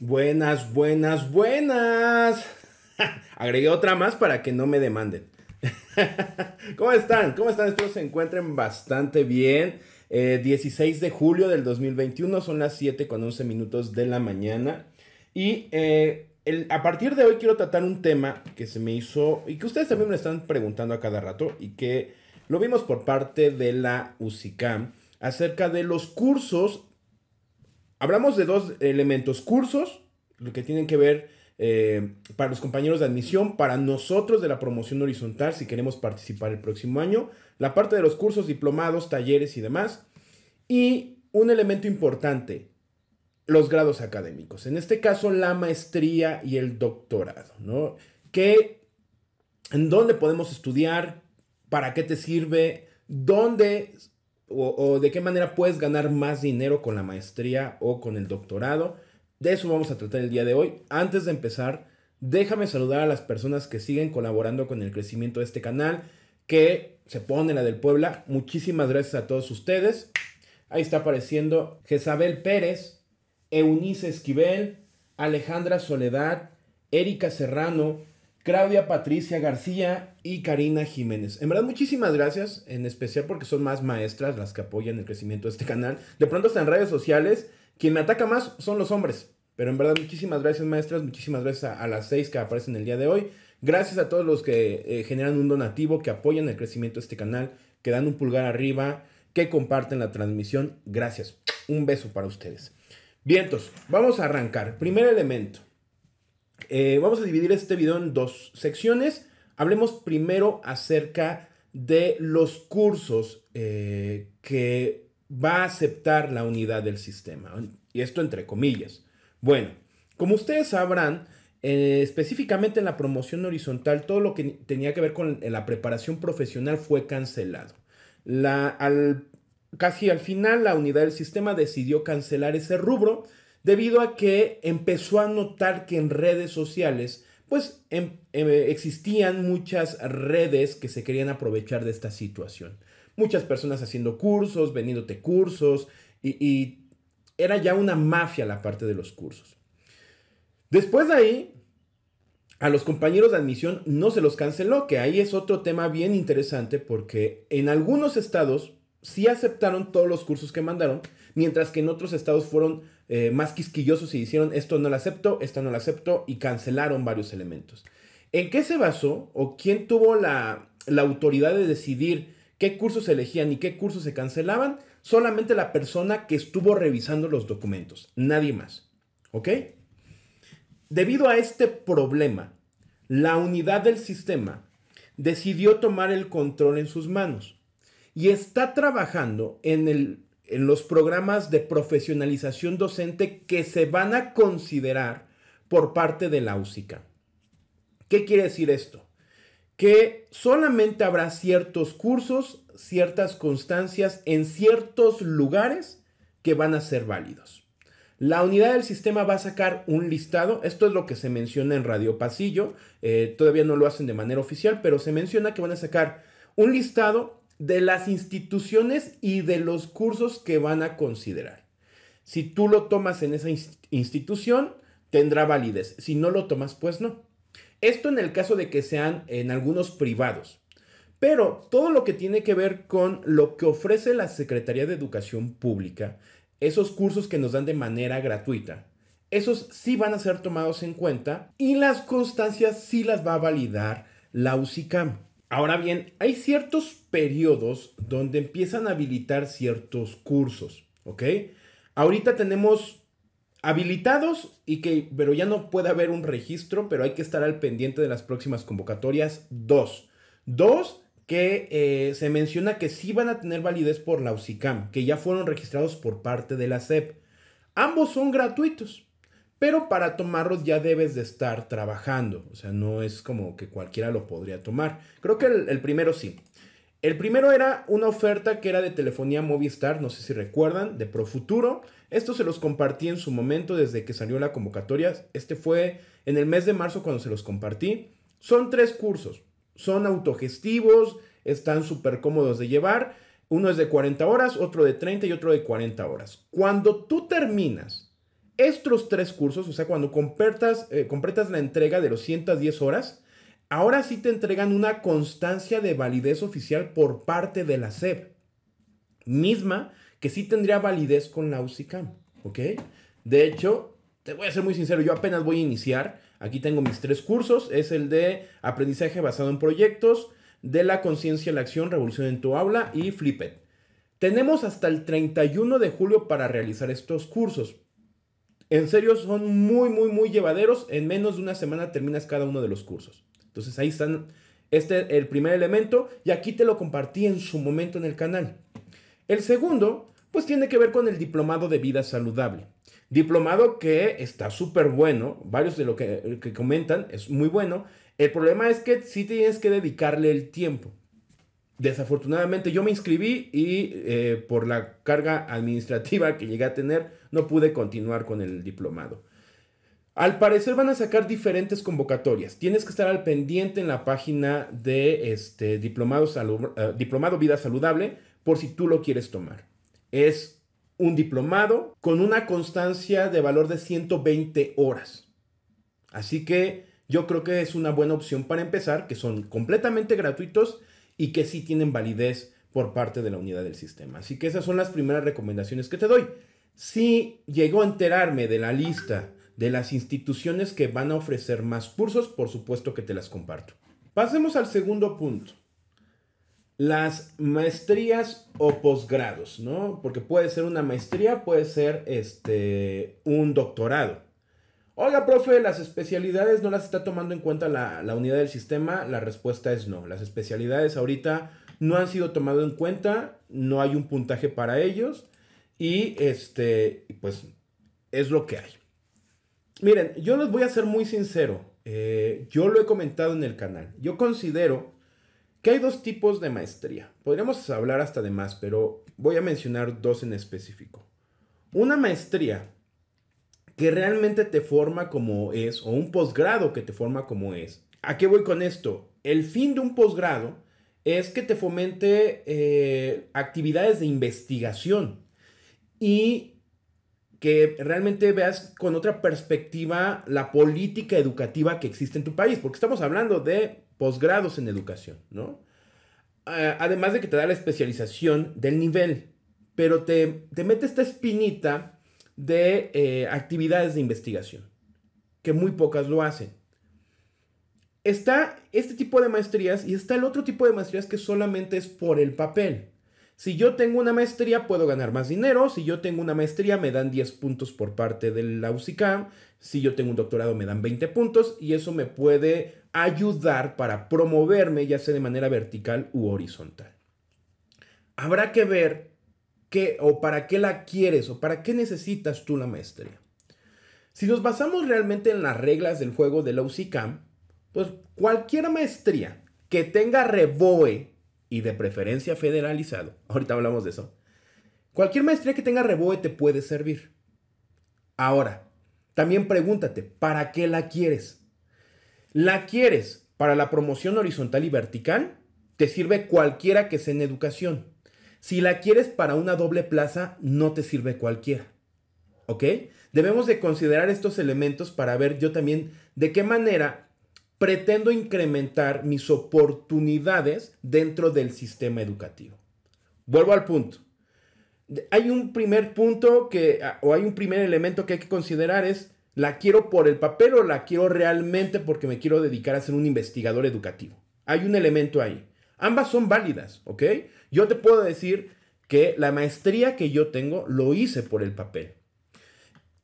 Buenas, buenas, buenas. Agregué otra más para que no me demanden. ¿Cómo están? ¿Cómo están? Estos se encuentren bastante bien. 16 eh, de julio del 2021, son las 7 con 11 minutos de la mañana. Y eh, a partir de hoy quiero tratar un tema que se me hizo y que ustedes también me están preguntando a cada rato y que lo vimos por parte de la UCICAM acerca de los cursos Hablamos de dos elementos, cursos, lo que tienen que ver eh, para los compañeros de admisión, para nosotros de la promoción horizontal, si queremos participar el próximo año, la parte de los cursos, diplomados, talleres y demás. Y un elemento importante, los grados académicos, en este caso la maestría y el doctorado, ¿no? Que, ¿En dónde podemos estudiar? ¿Para qué te sirve? ¿Dónde o, de qué manera puedes ganar más dinero con la maestría o con el doctorado. De eso vamos a tratar el día de hoy. Antes de empezar, déjame saludar a las personas que siguen colaborando con el crecimiento de este canal, que se pone la del Puebla. Muchísimas gracias a todos ustedes. Ahí está apareciendo Jezabel Pérez, Eunice Esquivel, Alejandra Soledad, Erika Serrano, Claudia Patricia García y Karina Jiménez. En verdad, muchísimas gracias, en especial porque son más maestras las que apoyan el crecimiento de este canal. De pronto están en redes sociales, quien me ataca más son los hombres. Pero en verdad, muchísimas gracias, maestras. Muchísimas gracias a, las seis que aparecen el día de hoy. Gracias a todos los que eh, generan un donativo, que apoyan el crecimiento de este canal, que dan un pulgar arriba, que comparten la transmisión. Gracias. Un beso para ustedes. Vientos, vamos a arrancar. Primer elemento. Eh, vamos a dividir este video en dos secciones. Hablemos primero acerca de los cursos eh, que va a aceptar la unidad del sistema. Y esto entre comillas. Bueno, como ustedes sabrán, eh, específicamente en la promoción horizontal, todo lo que tenía que ver con la preparación profesional fue cancelado. casi al final, la unidad del sistema decidió cancelar ese rubro debido a que empezó a notar que en redes sociales pues em, em, eh, existían muchas redes que se querían aprovechar de esta situación. Muchas personas haciendo cursos, vendiéndote cursos y, y era ya una mafia la parte de los cursos. Después de ahí, a los compañeros de admisión no se los canceló, que ahí es otro tema bien interesante porque en algunos estados sí aceptaron todos los cursos que mandaron, mientras que en otros estados fueron eh, más quisquillosos y dijeron esto no lo acepto, esto no lo acepto y cancelaron varios elementos. ¿En qué se basó o quién tuvo la, autoridad de decidir qué cursos elegían y qué cursos se cancelaban? Solamente la persona que estuvo revisando los documentos, nadie más. ¿Ok? Debido a este problema, la unidad del sistema decidió tomar el control en sus manos y está trabajando en el en los programas de profesionalización docente que se van a considerar por parte de la USICA. ¿Qué quiere decir esto? Que solamente habrá ciertos cursos, ciertas constancias en ciertos lugares que van a ser válidos. La unidad del sistema va a sacar un listado, esto es lo que se menciona en Radio Pasillo, eh, todavía no lo hacen de manera oficial, pero se menciona que van a sacar un listado de las instituciones y de los cursos que van a considerar. Si tú lo tomas en esa institución, tendrá validez. Si no lo tomas, pues no. Esto en el caso de que sean en algunos privados. Pero todo lo que tiene que ver con lo que ofrece la Secretaría de Educación Pública, esos cursos que nos dan de manera gratuita, esos sí van a ser tomados en cuenta y las constancias sí las va a validar la UCICAM. Ahora bien, hay ciertos periodos donde empiezan a habilitar ciertos cursos, ¿ok? Ahorita tenemos habilitados y que, pero ya no puede haber un registro, pero hay que estar al pendiente de las próximas convocatorias. Dos, dos que eh, se menciona que sí van a tener validez por la UCICAM, que ya fueron registrados por parte de la SEP. Ambos son gratuitos. Pero para tomarlos ya debes de estar trabajando. O sea, no es como que cualquiera lo podría tomar. Creo que el, primero sí. El primero era una oferta que era de telefonía Movistar, no sé si recuerdan, de Profuturo. Esto se los compartí en su momento desde que salió la convocatoria. Este fue en el mes de marzo cuando se los compartí. Son tres cursos. Son autogestivos, están súper cómodos de llevar. Uno es de 40 horas, otro de 30 y otro de 40 horas. Cuando tú terminas estos tres cursos, o sea, cuando completas, eh, completas la entrega de los 110 horas, ahora sí te entregan una constancia de validez oficial por parte de la SEP, misma que sí tendría validez con la UCICAM, ¿ok? De hecho, te voy a ser muy sincero, yo apenas voy a iniciar, aquí tengo mis tres cursos, es el de aprendizaje basado en proyectos, de la conciencia en la acción, revolución en tu aula y Flipped. Tenemos hasta el 31 de julio para realizar estos cursos. En serio, son muy, muy, muy llevaderos. En menos de una semana terminas cada uno de los cursos. Entonces ahí están, este el primer elemento y aquí te lo compartí en su momento en el canal. El segundo, pues tiene que ver con el diplomado de vida saludable. Diplomado que está súper bueno, varios de lo que, que comentan es muy bueno. El problema es que sí tienes que dedicarle el tiempo desafortunadamente yo me inscribí y eh, por la carga administrativa que llegué a tener no pude continuar con el diplomado. Al parecer van a sacar diferentes convocatorias. Tienes que estar al pendiente en la página de este diplomado, eh, diplomado Vida Saludable por si tú lo quieres tomar. Es un diplomado con una constancia de valor de 120 horas. Así que yo creo que es una buena opción para empezar, que son completamente gratuitos y que sí tienen validez por parte de la unidad del sistema. Así que esas son las primeras recomendaciones que te doy. Si llego a enterarme de la lista de las instituciones que van a ofrecer más cursos, por supuesto que te las comparto. Pasemos al segundo punto. Las maestrías o posgrados, ¿no? Porque puede ser una maestría, puede ser este, un doctorado. Oiga, profe, las especialidades no las está tomando en cuenta la, unidad del sistema. La respuesta es no. Las especialidades ahorita no han sido tomadas en cuenta, no hay un puntaje para ellos y este, pues es lo que hay. Miren, yo les voy a ser muy sincero. Eh, yo lo he comentado en el canal. Yo considero que hay dos tipos de maestría. Podríamos hablar hasta de más, pero voy a mencionar dos en específico. Una maestría que realmente te forma como es o un posgrado que te forma como es. ¿A qué voy con esto? El fin de un posgrado es que te fomente eh, actividades de investigación y que realmente veas con otra perspectiva la política educativa que existe en tu país, porque estamos hablando de posgrados en educación, ¿no? además de que te da la especialización del nivel, pero te, te mete esta espinita de eh, actividades de investigación, que muy pocas lo hacen. Está este tipo de maestrías y está el otro tipo de maestrías que solamente es por el papel. Si yo tengo una maestría puedo ganar más dinero, si yo tengo una maestría me dan 10 puntos por parte de la UCCAM. si yo tengo un doctorado me dan 20 puntos y eso me puede ayudar para promoverme ya sea de manera vertical u horizontal. Habrá que ver o para qué la quieres o para qué necesitas tú la maestría. Si nos basamos realmente en las reglas del juego de la UCCAM, pues cualquier maestría que tenga reboe y de preferencia federalizado, ahorita hablamos de eso, cualquier maestría que tenga reboe te puede servir. Ahora, también pregúntate, ¿para qué la quieres? ¿La quieres para la promoción horizontal y vertical? Te sirve cualquiera que sea en educación. Si la quieres para una doble plaza, no te sirve cualquiera. ¿Ok? Debemos de considerar estos elementos para ver yo también de qué manera pretendo incrementar mis oportunidades dentro del sistema educativo. Vuelvo al punto. Hay un primer punto que, o hay un primer elemento que hay que considerar es, ¿la quiero por el papel o la quiero realmente porque me quiero dedicar a ser un investigador educativo? Hay un elemento ahí. Ambas son válidas, ¿ok? Yo te puedo decir que la maestría que yo tengo lo hice por el papel.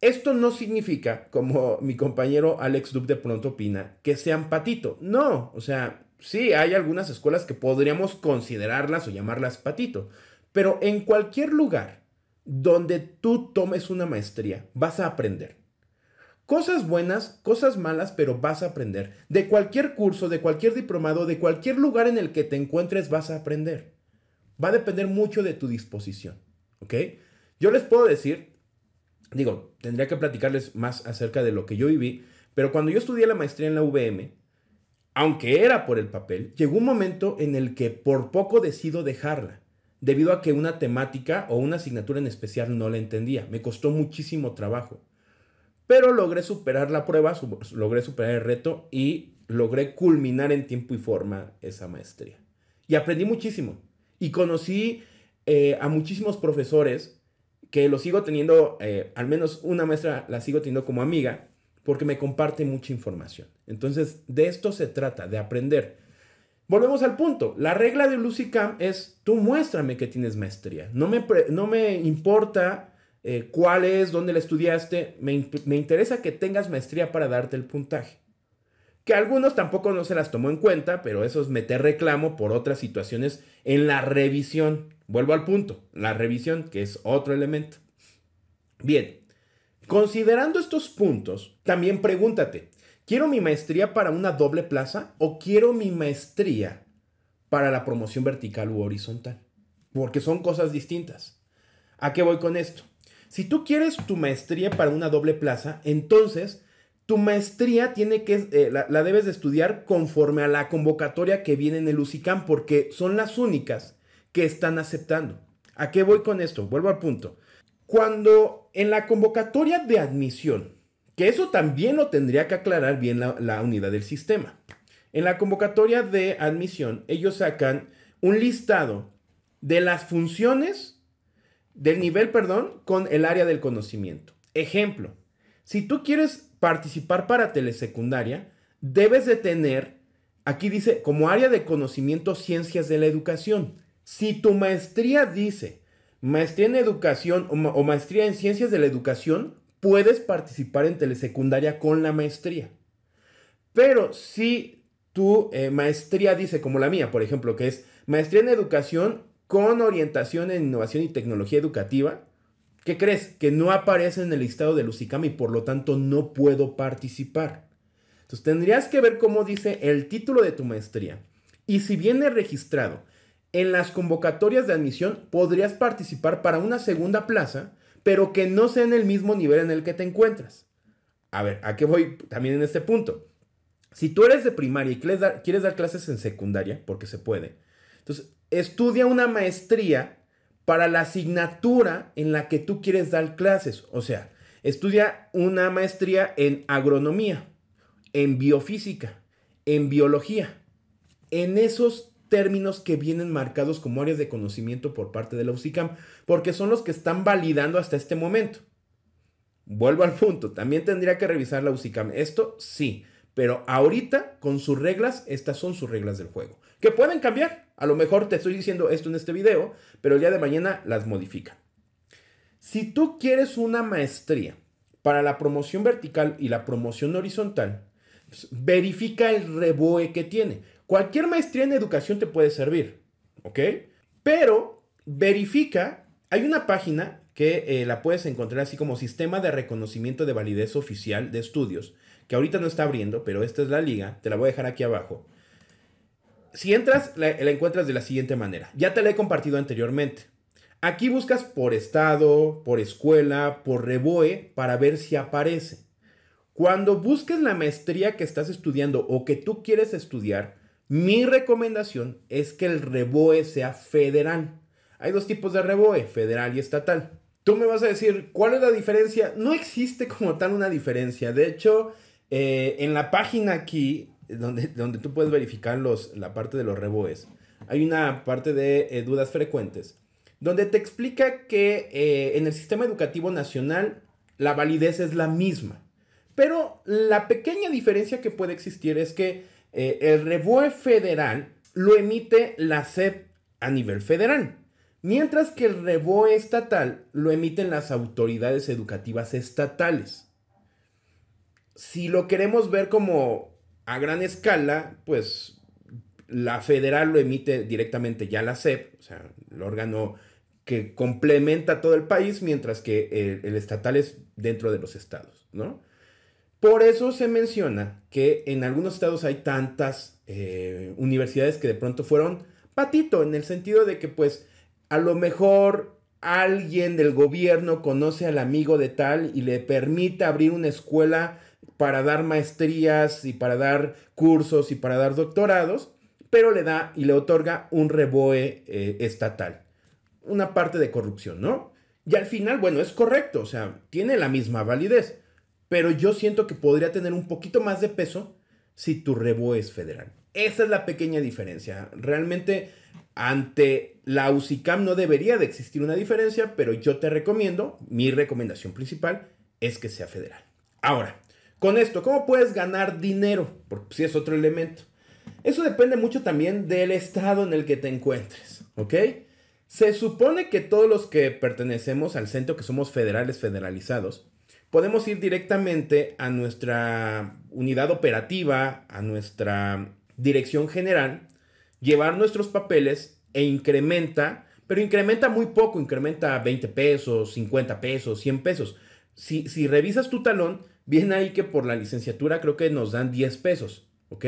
Esto no significa, como mi compañero Alex Dub de pronto opina, que sean patito. No, o sea, sí, hay algunas escuelas que podríamos considerarlas o llamarlas patito, pero en cualquier lugar donde tú tomes una maestría, vas a aprender. Cosas buenas, cosas malas, pero vas a aprender. De cualquier curso, de cualquier diplomado, de cualquier lugar en el que te encuentres, vas a aprender. Va a depender mucho de tu disposición. ¿Ok? Yo les puedo decir, digo, tendría que platicarles más acerca de lo que yo viví, pero cuando yo estudié la maestría en la VM, aunque era por el papel, llegó un momento en el que por poco decido dejarla, debido a que una temática o una asignatura en especial no la entendía. Me costó muchísimo trabajo pero logré superar la prueba, logré superar el reto y logré culminar en tiempo y forma esa maestría. Y aprendí muchísimo. Y conocí eh, a muchísimos profesores que lo sigo teniendo, eh, al menos una maestra la sigo teniendo como amiga, porque me comparte mucha información. Entonces, de esto se trata, de aprender. Volvemos al punto. La regla de Lucy Cam es, tú muéstrame que tienes maestría. No no me importa eh, cuál es, dónde la estudiaste. Me, me, interesa que tengas maestría para darte el puntaje. Que algunos tampoco no se las tomó en cuenta, pero eso es meter reclamo por otras situaciones en la revisión. Vuelvo al punto, la revisión, que es otro elemento. Bien, considerando estos puntos, también pregúntate, ¿quiero mi maestría para una doble plaza o quiero mi maestría para la promoción vertical u horizontal? Porque son cosas distintas. ¿A qué voy con esto? Si tú quieres tu maestría para una doble plaza, entonces tu maestría tiene que, eh, la, debes de estudiar conforme a la convocatoria que viene en el UCICAM, porque son las únicas que están aceptando. ¿A qué voy con esto? Vuelvo al punto. Cuando en la convocatoria de admisión, que eso también lo tendría que aclarar bien la, la unidad del sistema, en la convocatoria de admisión ellos sacan un listado de las funciones del nivel, perdón, con el área del conocimiento. Ejemplo, si tú quieres participar para telesecundaria, debes de tener, aquí dice, como área de conocimiento ciencias de la educación. Si tu maestría dice maestría en educación o, maestría en ciencias de la educación, puedes participar en telesecundaria con la maestría. Pero si tu eh, maestría dice, como la mía, por ejemplo, que es maestría en educación con orientación en innovación y tecnología educativa, ¿qué crees? Que no aparece en el listado de Lucicama y por lo tanto no puedo participar. Entonces tendrías que ver cómo dice el título de tu maestría. Y si viene registrado en las convocatorias de admisión, podrías participar para una segunda plaza, pero que no sea en el mismo nivel en el que te encuentras. A ver, ¿a qué voy también en este punto? Si tú eres de primaria y quieres dar clases en secundaria, porque se puede, entonces, estudia una maestría para la asignatura en la que tú quieres dar clases. O sea, estudia una maestría en agronomía, en biofísica, en biología, en esos términos que vienen marcados como áreas de conocimiento por parte de la UCICAM, porque son los que están validando hasta este momento. Vuelvo al punto, también tendría que revisar la UCICAM. Esto sí, pero ahorita con sus reglas, estas son sus reglas del juego que pueden cambiar. A lo mejor te estoy diciendo esto en este video, pero el día de mañana las modifica. Si tú quieres una maestría para la promoción vertical y la promoción horizontal, pues, verifica el reboe que tiene. Cualquier maestría en educación te puede servir, ¿ok? Pero verifica, hay una página que eh, la puedes encontrar así como Sistema de Reconocimiento de Validez Oficial de Estudios, que ahorita no está abriendo, pero esta es la liga, te la voy a dejar aquí abajo si entras, la, encuentras de la siguiente manera. Ya te la he compartido anteriormente. Aquí buscas por estado, por escuela, por reboe para ver si aparece. Cuando busques la maestría que estás estudiando o que tú quieres estudiar, mi recomendación es que el reboe sea federal. Hay dos tipos de reboe, federal y estatal. Tú me vas a decir, ¿cuál es la diferencia? No existe como tal una diferencia. De hecho, eh, en la página aquí donde, tú puedes verificar la parte de los reboes. Hay una parte de eh, dudas frecuentes, donde te explica que eh, en el sistema educativo nacional la validez es la misma. Pero la pequeña diferencia que puede existir es que eh, el reboe federal lo emite la SEP a nivel federal, mientras que el reboe estatal lo emiten las autoridades educativas estatales. Si lo queremos ver como a gran escala, pues la federal lo emite directamente ya la CEP, o sea, el órgano que complementa todo el país, mientras que el, estatal es dentro de los estados, ¿no? Por eso se menciona que en algunos estados hay tantas eh, universidades que de pronto fueron patito, en el sentido de que pues a lo mejor alguien del gobierno conoce al amigo de tal y le permite abrir una escuela para dar maestrías y para dar cursos y para dar doctorados, pero le da y le otorga un reboe eh, estatal. Una parte de corrupción, ¿no? Y al final, bueno, es correcto, o sea, tiene la misma validez, pero yo siento que podría tener un poquito más de peso si tu reboe es federal. Esa es la pequeña diferencia. Realmente ante la UCICAM no debería de existir una diferencia, pero yo te recomiendo, mi recomendación principal es que sea federal. Ahora, con esto, ¿cómo puedes ganar dinero? Porque si pues, es otro elemento. Eso depende mucho también del estado en el que te encuentres, ¿ok? Se supone que todos los que pertenecemos al centro, que somos federales federalizados, podemos ir directamente a nuestra unidad operativa, a nuestra dirección general, llevar nuestros papeles e incrementa, pero incrementa muy poco, incrementa 20 pesos, 50 pesos, 100 pesos. Si, si revisas tu talón, Bien ahí que por la licenciatura creo que nos dan 10 pesos, ¿ok?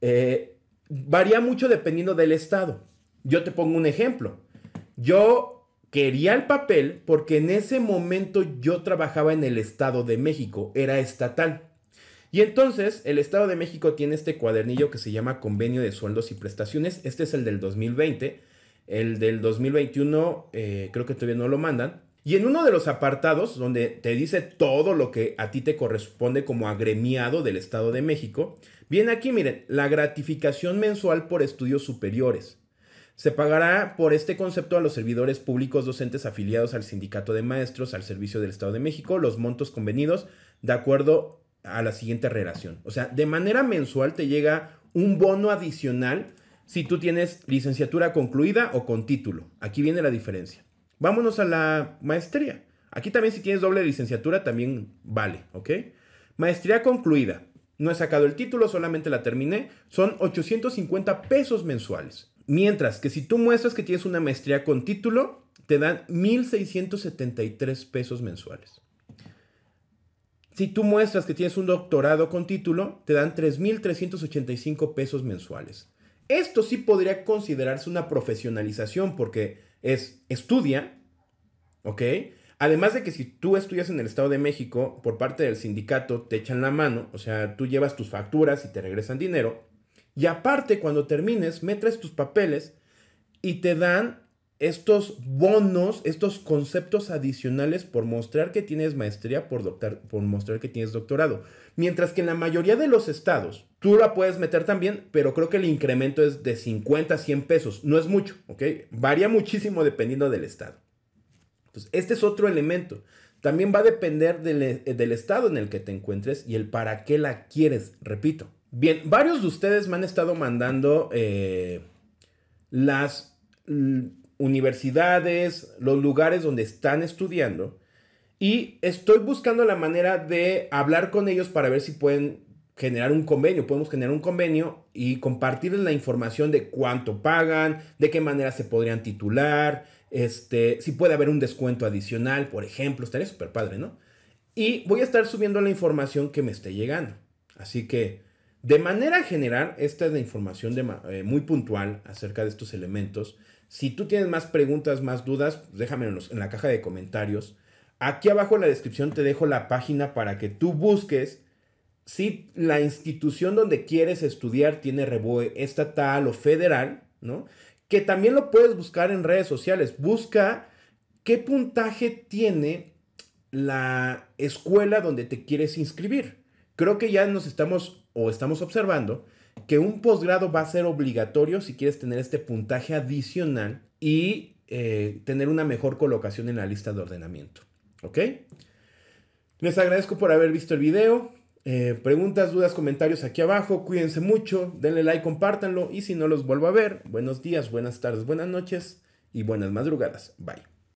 Eh, varía mucho dependiendo del estado. Yo te pongo un ejemplo. Yo quería el papel porque en ese momento yo trabajaba en el Estado de México, era estatal. Y entonces el Estado de México tiene este cuadernillo que se llama Convenio de Sueldos y Prestaciones. Este es el del 2020. El del 2021 eh, creo que todavía no lo mandan. Y en uno de los apartados donde te dice todo lo que a ti te corresponde como agremiado del Estado de México, viene aquí, miren, la gratificación mensual por estudios superiores. Se pagará por este concepto a los servidores públicos docentes afiliados al Sindicato de Maestros al Servicio del Estado de México los montos convenidos de acuerdo a la siguiente relación. O sea, de manera mensual te llega un bono adicional si tú tienes licenciatura concluida o con título. Aquí viene la diferencia. Vámonos a la maestría. Aquí también si tienes doble licenciatura también vale, ¿ok? Maestría concluida. No he sacado el título, solamente la terminé. Son 850 pesos mensuales. Mientras que si tú muestras que tienes una maestría con título, te dan 1.673 pesos mensuales. Si tú muestras que tienes un doctorado con título, te dan 3.385 pesos mensuales. Esto sí podría considerarse una profesionalización porque es estudia, ¿ok? Además de que si tú estudias en el Estado de México, por parte del sindicato te echan la mano, o sea, tú llevas tus facturas y te regresan dinero. Y aparte, cuando termines, metes tus papeles y te dan estos bonos, estos conceptos adicionales por mostrar que tienes maestría, por, por mostrar que tienes doctorado. Mientras que en la mayoría de los estados, tú la puedes meter también, pero creo que el incremento es de 50 a 100 pesos. No es mucho, ¿ok? Varía muchísimo dependiendo del estado. Entonces, este es otro elemento. También va a depender eh, del, estado en el que te encuentres y el para qué la quieres, repito. Bien, varios de ustedes me han estado mandando eh, las universidades, los lugares donde están estudiando. Y estoy buscando la manera de hablar con ellos para ver si pueden generar un convenio. Podemos generar un convenio y compartirles la información de cuánto pagan, de qué manera se podrían titular, este, si puede haber un descuento adicional, por ejemplo. Estaría súper padre, ¿no? Y voy a estar subiendo la información que me esté llegando. Así que, de manera general, esta es la información de, eh, muy puntual acerca de estos elementos. Si tú tienes más preguntas, más dudas, pues déjamelos en, en la caja de comentarios. Aquí abajo en la descripción te dejo la página para que tú busques si la institución donde quieres estudiar tiene reboe estatal o federal, ¿no? Que también lo puedes buscar en redes sociales. Busca qué puntaje tiene la escuela donde te quieres inscribir. Creo que ya nos estamos o estamos observando que un posgrado va a ser obligatorio si quieres tener este puntaje adicional y eh, tener una mejor colocación en la lista de ordenamiento. ¿Ok? Les agradezco por haber visto el video. Eh, preguntas, dudas, comentarios aquí abajo. Cuídense mucho, denle like, compártanlo y si no los vuelvo a ver, buenos días, buenas tardes, buenas noches y buenas madrugadas. Bye.